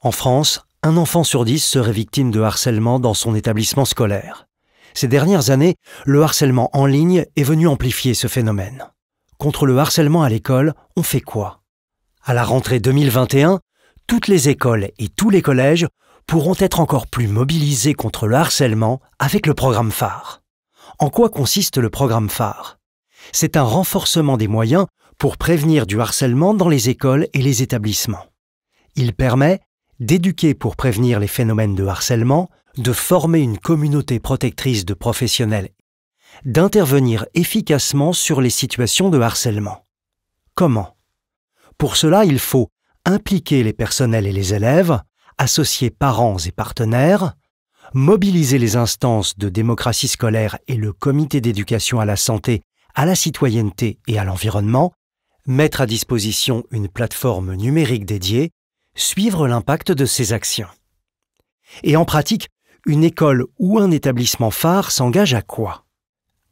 En France, un enfant sur dix serait victime de harcèlement dans son établissement scolaire. Ces dernières années, le harcèlement en ligne est venu amplifier ce phénomène. Contre le harcèlement à l'école, on fait quoi À la rentrée 2021, toutes les écoles et tous les collèges pourront être encore plus mobilisés contre le harcèlement avec le programme phare. En quoi consiste le programme phare C'est un renforcement des moyens pour prévenir du harcèlement dans les écoles et les établissements. Il permet d'éduquer pour prévenir les phénomènes de harcèlement, de former une communauté protectrice de professionnels, d'intervenir efficacement sur les situations de harcèlement. Comment Pour cela, il faut impliquer les personnels et les élèves, associer parents et partenaires, mobiliser les instances de démocratie scolaire et le comité d'éducation à la santé, à la citoyenneté et à l'environnement, mettre à disposition une plateforme numérique dédiée suivre l'impact de ses actions. Et en pratique, une école ou un établissement phare s'engage à quoi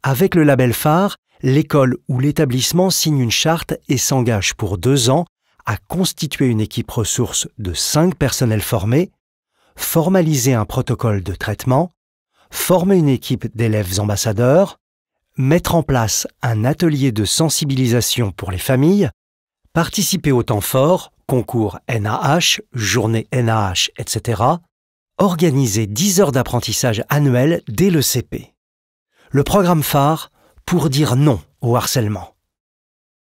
Avec le label phare, l'école ou l'établissement signe une charte et s'engage pour deux ans à constituer une équipe ressource de cinq personnels formés, formaliser un protocole de traitement, former une équipe d'élèves ambassadeurs, mettre en place un atelier de sensibilisation pour les familles, participer au temps fort concours NAH, journée NAH, etc., organiser 10 heures d'apprentissage annuel dès le CP. Le programme phare pour dire non au harcèlement.